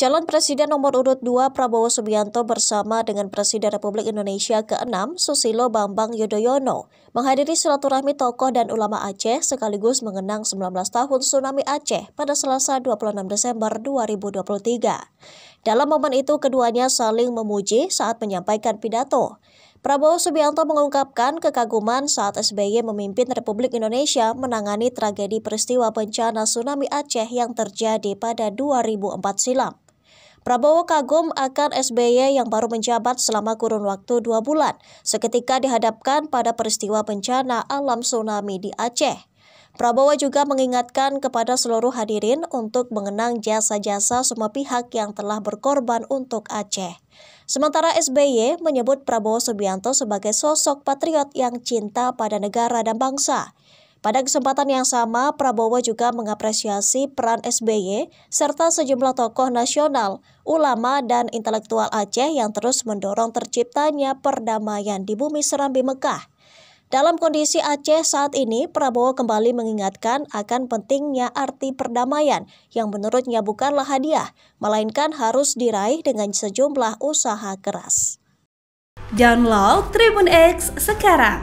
Calon Presiden nomor urut 2 Prabowo Subianto bersama dengan Presiden Republik Indonesia ke-6 Susilo Bambang Yudhoyono menghadiri silaturahmi tokoh dan ulama Aceh sekaligus mengenang 19 tahun tsunami Aceh pada Selasa 26 Desember 2023. Dalam momen itu keduanya saling memuji saat menyampaikan pidato. Prabowo Subianto mengungkapkan kekaguman saat SBY memimpin Republik Indonesia menangani tragedi peristiwa bencana tsunami Aceh yang terjadi pada 2004 silam. Prabowo kagum akan SBY yang baru menjabat selama kurun waktu dua bulan, seketika dihadapkan pada peristiwa bencana alam tsunami di Aceh. Prabowo juga mengingatkan kepada seluruh hadirin untuk mengenang jasa-jasa semua pihak yang telah berkorban untuk Aceh. Sementara SBY menyebut Prabowo Subianto sebagai sosok patriot yang cinta pada negara dan bangsa. Pada kesempatan yang sama, Prabowo juga mengapresiasi peran SBY serta sejumlah tokoh nasional, ulama, dan intelektual Aceh yang terus mendorong terciptanya perdamaian di bumi Serambi Mekah. Dalam kondisi Aceh saat ini, Prabowo kembali mengingatkan akan pentingnya arti perdamaian yang menurutnya bukanlah hadiah, melainkan harus diraih dengan sejumlah usaha keras. Download Tribun X sekarang